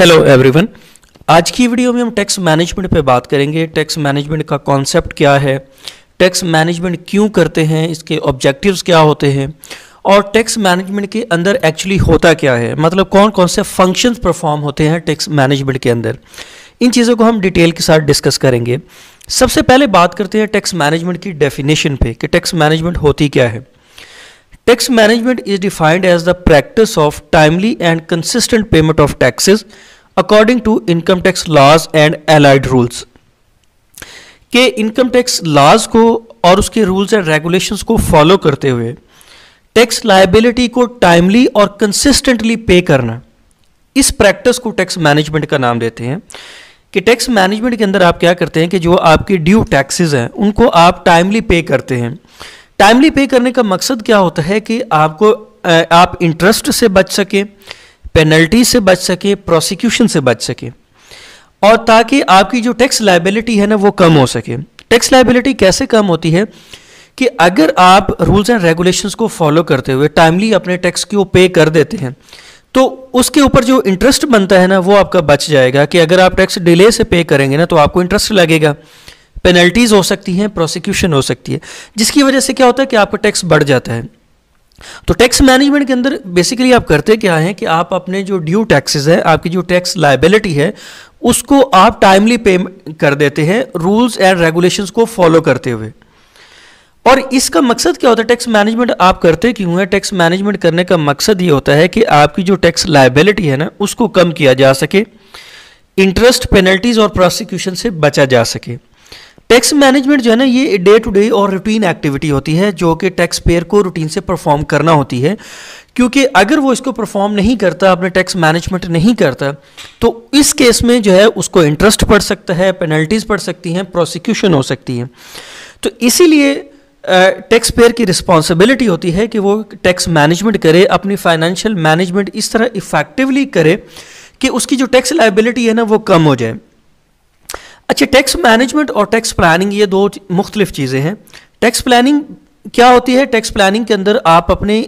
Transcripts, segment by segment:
hello everyone आज की video में हम टैक्स मैनेजमेंट पे बात करेंगे टैक्स मैनेजमेंट का कॉन्सेप्ट क्या है टैक्स मैनेजमेंट क्यों करते हैं इसके ऑब्जेक्टिव्स क्या होते हैं और टैक्स मैनेजमेंट के अंदर एक्चुअली होता क्या है मतलब कौन कौन से फंक्शंस परफॉर्म होते हैं टैक्स मैनेजमेंट के अंदर इन चीज़ों को हम डिटेल के साथ डिस्कस करेंगे सबसे पहले बात करते हैं टैक्स मैनेजमेंट की डेफिनेशन पे कि टैक्स मैनेजमेंट होती क्या है tax management is defined as the practice of timely and consistent payment of taxes according to income tax laws and allied rules के इनकम टैक्स लॉज को और उसके रूल्स एंड रेगुलेशंस को फॉलो करते हुए टैक्स लाइबिलिटी को timely और consistently pay करना इस प्रैक्टिस को टैक्स मैनेजमेंट का नाम देते हैं कि टैक्स मैनेजमेंट के अंदर आप क्या करते हैं कि जो आपके ड्यू टैक्सेस हैं उनको आप टाइमली पे करते हैं टाइमली पे करने का मकसद क्या होता है कि आपको आप इंटरेस्ट से बच सकें पेनल्टी से बच सकें प्रोसिक्यूशन से बच सकें और ताकि आपकी जो टैक्स लाइबिलिटी है ना वो कम हो सके टैक्स लाइबिलिटी कैसे कम होती है कि अगर आप रूल्स एंड रेगुलेशंस को फॉलो करते हुए टाइमली अपने टैक्स को पे कर देते हैं तो उसके ऊपर जो इंटरेस्ट बनता है ना वो आपका बच जाएगा कि अगर आप टैक्स डिले से पे करेंगे ना तो आपको इंटरेस्ट लगेगा पेनल्टीज हो सकती हैं प्रोसिक्यूशन हो सकती है जिसकी वजह से क्या होता है कि आपका टैक्स बढ़ जाता है तो टैक्स मैनेजमेंट के अंदर बेसिकली आप करते क्या हैं कि आप अपने जो ड्यू टैक्सेस है आपकी जो टैक्स लाइबिलिटी है उसको आप टाइमली पे कर देते हैं रूल्स एंड रेगुलेशंस को फॉलो करते हुए और इसका मकसद क्या होता है टैक्स मैनेजमेंट आप करते क्यों है टैक्स मैनेजमेंट करने का मकसद ये होता है कि आपकी जो टैक्स लाइबिलिटी है ना उसको कम किया जा सके इंटरेस्ट पेनल्टीज और प्रोसिक्यूशन से बचा जा सके टैक्स मैनेजमेंट जो है ना ये डे टू डे और रूटीन एक्टिविटी होती है जो कि टैक्स पेयर को रूटीन से परफॉर्म करना होती है क्योंकि अगर वो इसको परफॉर्म नहीं करता अपने टैक्स मैनेजमेंट नहीं करता तो इस केस में जो है उसको इंटरेस्ट पड़ सकता है पेनल्टीज़ पड़ सकती हैं प्रोसिक्यूशन हो सकती है तो इसीलिए टैक्स पेयर की रिस्पॉन्सिबिलिटी होती है कि वो टैक्स मैनेजमेंट करे अपनी फाइनेंशियल मैनेजमेंट इस तरह इफ़ेक्टिवली करे कि उसकी जो टैक्स लाइबिलिटी है ना वो कम हो जाए अच्छा टैक्स मैनेजमेंट और टैक्स प्लानिंग ये दो मुख्तलिफ चीज़ें हैं टैक्स प्लानिंग क्या होती है टैक्स प्लानिंग के अंदर आप अपने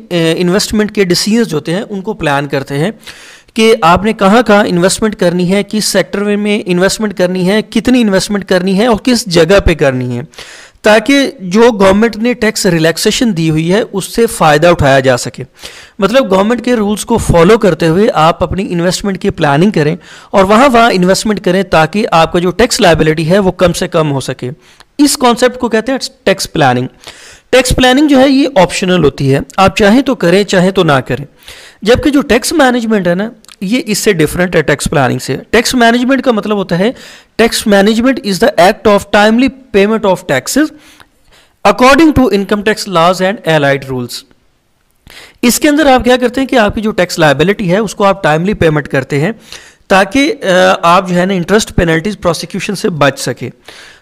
इन्वेस्टमेंट के डिसीजन जो होते हैं उनको प्लान करते हैं कि आपने कहाँ कहाँ इन्वेस्टमेंट करनी है किस सेक्टर में इन्वेस्टमेंट करनी है कितनी इन्वेस्टमेंट करनी है और किस जगह पे करनी है ताकि जो गवर्नमेंट ने टैक्स रिलैक्सेशन दी हुई है उससे फ़ायदा उठाया जा सके मतलब गवर्नमेंट के रूल्स को फॉलो करते हुए आप अपनी इन्वेस्टमेंट की प्लानिंग करें और वहाँ वहाँ इन्वेस्टमेंट करें ताकि आपका जो टैक्स लाइबिलिटी है वो कम से कम हो सके इस कॉन्सेप्ट को कहते हैं टैक्स प्लानिंग टैक्स प्लानिंग जो है ये ऑप्शनल होती है आप चाहें तो करें चाहे तो ना करें जबकि जो टैक्स मैनेजमेंट है ना ये इससे डिफरेंट है टैक्स प्लानिंग से टैक्स मैनेजमेंट का मतलब होता है tax management is the act of timely payment of taxes according to income tax laws and allied rules इसके अंदर आप क्या करते हैं कि आपकी जो टैक्स लाइबिलिटी है उसको आप टाइमली पेमेंट करते हैं ताकि आप जो है ना इंटरेस्ट पेनल्टीज प्रोसिक्यूशन से बच सके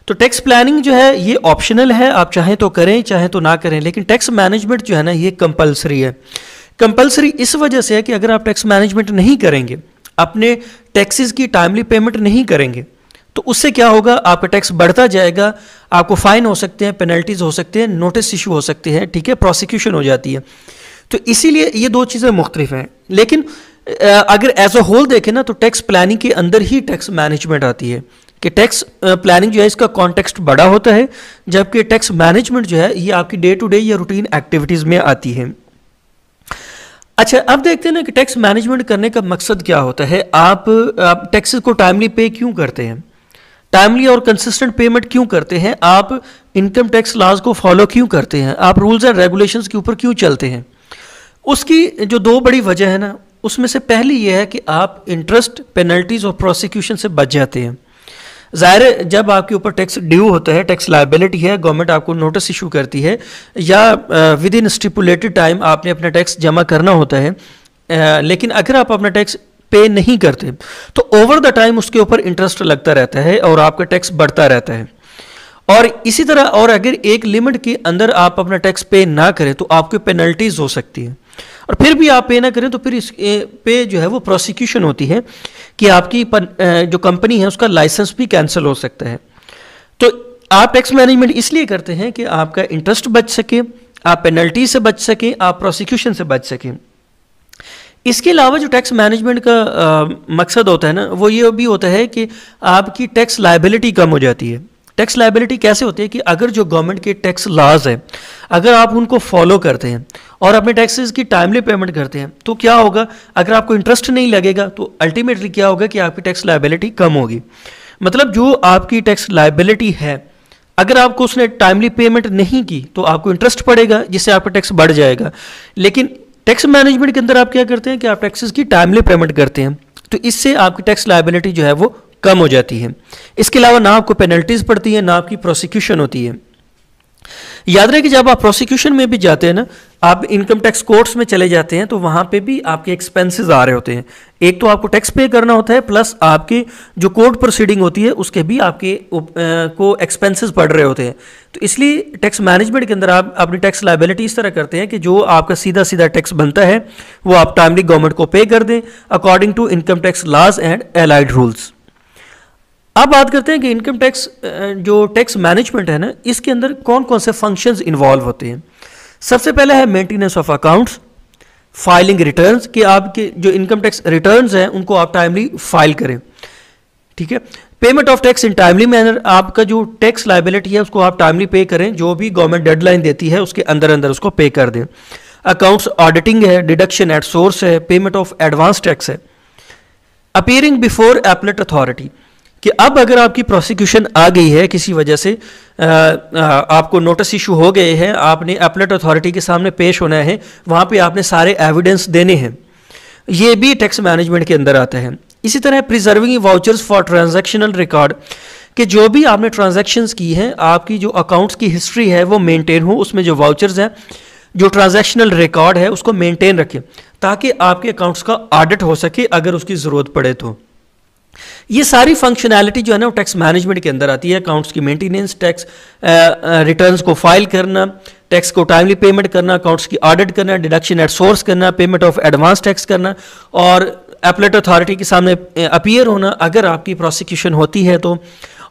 तो टैक्स प्लानिंग जो है ये ऑप्शनल है आप चाहें तो करें चाहें तो ना करें लेकिन टैक्स मैनेजमेंट जो है ना ये कंपलसरी है कंपलसरी इस वजह से है कि अगर आप टैक्स मैनेजमेंट नहीं करेंगे अपने टैक्सेस की टाइमली पेमेंट नहीं करेंगे तो उससे क्या होगा आपका टैक्स बढ़ता जाएगा आपको फाइन हो सकते हैं पेनल्टीज हो सकते हैं नोटिस इशू हो सकते हैं ठीक है प्रोसिक्यूशन हो जाती है तो इसीलिए ये दो चीज़ें मुख्तलिफ हैं लेकिन अगर एज अ होल देखें ना तो टैक्स प्लानिंग के अंदर ही टैक्स मैनेजमेंट आती है कि टैक्स प्लानिंग जो है इसका कॉन्टेक्स्ट बड़ा होता है जबकि टैक्स मैनेजमेंट जो है ये आपकी डे टू डे या रूटीन एक्टिविटीज़ में आती है अच्छा अब देखते हैं ना कि टैक्स मैनेजमेंट करने का मकसद क्या होता है आप, आप टैक्स को टाइमली पे क्यों करते हैं टाइमली और कंसिस्टेंट पेमेंट क्यों करते हैं आप इनकम टैक्स लॉज को फॉलो क्यों करते हैं आप रूल्स एंड रेगुलेशंस के ऊपर क्यों चलते हैं उसकी जो दो बड़ी वजह है ना उसमें से पहली यह है कि आप इंटरेस्ट पेनल्टीज और प्रोसिक्यूशन से बच जाते हैं ज़ाहिर जब आपके ऊपर टैक्स ड्यू होता है टैक्स लाइबिलिटी है गवर्नमेंट आपको नोटिस इशू करती है या विद इन स्टिपुलेटेड टाइम आपने अपना टैक्स जमा करना होता है आ, लेकिन अगर आप अपना टैक्स पे नहीं करते तो ओवर द टाइम उसके ऊपर इंटरेस्ट लगता रहता है और आपका टैक्स बढ़ता रहता है और इसी तरह और अगर एक लिमिट के अंदर आप अपना टैक्स पे ना करें तो आपकी पेनल्टीज हो सकती है और फिर भी आप पे ना करें तो फिर इस पे जो है वो प्रोसिक्यूशन होती है कि आपकी पन, जो कंपनी है उसका लाइसेंस भी कैंसिल हो सकता है तो आप टैक्स मैनेजमेंट इसलिए करते हैं कि आपका इंटरेस्ट बच सके आप पेनल्टी से बच सकें आप प्रोसिक्यूशन से बच सकें इसके अलावा जो टैक्स मैनेजमेंट का आ, मकसद होता है ना वो ये भी होता है कि आपकी टैक्स लाइबिलिटी कम हो जाती है टैक्स लाइबिलिटी कैसे होती है कि अगर जो गवर्नमेंट के टैक्स लॉज हैं अगर आप उनको फॉलो करते हैं और अपने टैक्सेस की टाइमली पेमेंट करते हैं तो क्या होगा अगर आपको इंटरेस्ट नहीं लगेगा तो अल्टीमेटली क्या होगा कि आपकी टैक्स लाइबिलिटी कम होगी मतलब जो आपकी टैक्स लाइबिलिटी है अगर आपको उसने टाइमली पेमेंट नहीं की तो आपको इंटरेस्ट पड़ेगा जिससे आपका टैक्स बढ़ जाएगा लेकिन टैक्स मैनेजमेंट के अंदर आप क्या करते हैं कि आप टैक्सेस की टाइमली पेमेंट करते हैं तो इससे आपकी टैक्स लाइबिलिटी जो है वो कम हो जाती है इसके अलावा ना आपको पेनल्टीज पड़ती है ना आपकी प्रोसिक्यूशन होती है याद रहे कि जब आप प्रोसिक्यूशन में भी जाते हैं ना आप इनकम टैक्स कोर्ट्स में चले जाते हैं तो वहाँ पे भी आपके एक्सपेंसेस आ रहे होते हैं एक तो आपको टैक्स पे करना होता है प्लस आपके जो कोर्ट प्रोसीडिंग होती है उसके भी आपके उप, आ, को एक्सपेंसेस बढ़ रहे होते हैं तो इसलिए टैक्स मैनेजमेंट के अंदर आप अपनी टैक्स लाइबिलिटी इस तरह करते हैं कि जो आपका सीधा सीधा टैक्स बनता है वो आप टाइमली गवर्नमेंट को पे कर दें according to income tax laws and allied rules अब बात करते हैं कि इनकम टैक्स जो टैक्स मैनेजमेंट है ना इसके अंदर कौन कौन से फंक्शंस इन्वॉल्व होते हैं सबसे पहले है maintenance of accounts filing returns कि आपके जो इनकम टैक्स रिटर्न्स हैं उनको आप टाइमली फाइल करें ठीक है payment of tax in timely manner आपका जो टैक्स लाइबिलिटी है उसको आप टाइमली पे करें जो भी गवर्नमेंट डेडलाइन देती है उसके अंदर अंदर उसको पे कर दें अकाउंट्स ऑडिटिंग है डिडक्शन एट सोर्स है पेमेंट ऑफ एडवांस टैक्स है अपियरिंग बिफोर एपलेट अथॉरिटी कि अब अगर आपकी प्रोसिक्यूशन आ गई है किसी वजह से आ, आ, आपको नोटिस इशू हो गए हैं आपने अपलेट अथॉरिटी के सामने पेश होना है वहाँ पे आपने सारे एविडेंस देने हैं ये भी टैक्स मैनेजमेंट के अंदर आता है इसी तरह preserving vouchers for transactional record कि जो भी आपने ट्रांजेक्शन की हैं आपकी जो अकाउंट्स की हिस्ट्री है वो मेनटेन हो उसमें जो वाउचर्स हैं जो ट्रांजेक्शनल रिकॉर्ड है उसको मेनटेन रखें ताकि आपके अकाउंट्स का ऑडिट हो सके अगर उसकी ज़रूरत पड़े तो ये सारी फंक्शनैलिटी जो है ना वो टैक्स मैनेजमेंट के अंदर आती है अकाउंट्स की मेंटेनेंस टैक्स रिटर्न्स को फाइल करना टैक्स को टाइमली पेमेंट करना अकाउंट्स की ऑडिट करना डिडक्शन एट सोर्स करना पेमेंट ऑफ एडवांस टैक्स करना और एपलेट अथॉरिटी के सामने अपीयर होना अगर आपकी प्रोसिक्यूशन होती है तो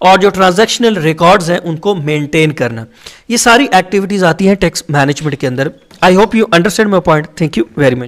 और जो ट्रांजैक्शनल रिकॉर्ड्स हैं उनको मेंटेन करना ये सारी एक्टिविटीज़ आती हैं टैक्स मैनेजमेंट के अंदर I hope you understand my point thank you very much